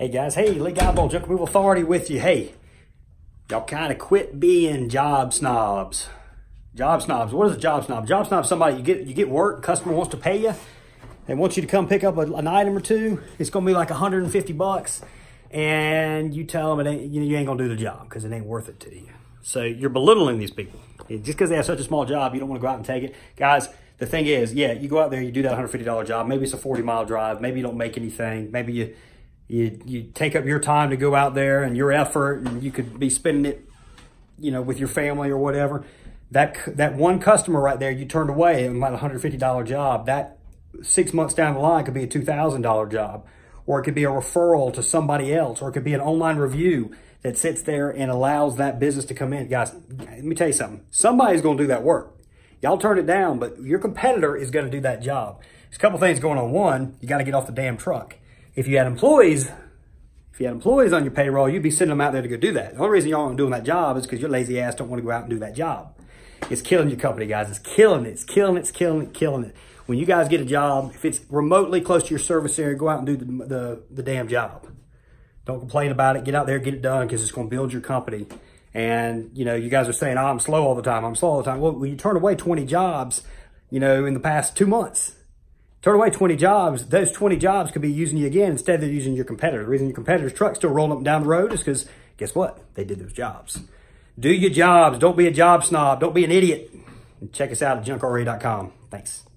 Hey guys, hey, Lee Guyball, Junk Removal Authority with you. Hey, y'all kind of quit being job snobs. Job snobs, what is a job snob? Job snob somebody, you get you get work, customer wants to pay you, they want you to come pick up a, an item or two, it's gonna be like 150 bucks, and you tell them it ain't, you, you ain't gonna do the job because it ain't worth it to you. So you're belittling these people. Just because they have such a small job, you don't wanna go out and take it. Guys, the thing is, yeah, you go out there, you do that $150 job, maybe it's a 40 mile drive, maybe you don't make anything, maybe you, you you take up your time to go out there and your effort and you could be spending it you know with your family or whatever that that one customer right there you turned away and about a $150 job that six months down the line could be a $2,000 job or it could be a referral to somebody else or it could be an online review that sits there and allows that business to come in guys let me tell you something somebody's going to do that work y'all turn it down but your competitor is going to do that job there's a couple things going on one you got to get off the damn truck if you had employees, if you had employees on your payroll, you'd be sending them out there to go do that. The only reason y'all aren't doing that job is because your lazy ass don't want to go out and do that job. It's killing your company, guys. It's killing it. It's killing it. It's killing it. Killing it. When you guys get a job, if it's remotely close to your service area, go out and do the, the, the damn job. Don't complain about it. Get out there, get it done, because it's going to build your company. And, you know, you guys are saying, oh, I'm slow all the time. I'm slow all the time. Well, you turn away 20 jobs, you know, in the past two months. Turn away 20 jobs. Those 20 jobs could be using you again instead of using your competitor. The reason your competitor's truck's still rolling up down the road is because guess what? They did those jobs. Do your jobs. Don't be a job snob. Don't be an idiot. Check us out at junkrra.com. Thanks.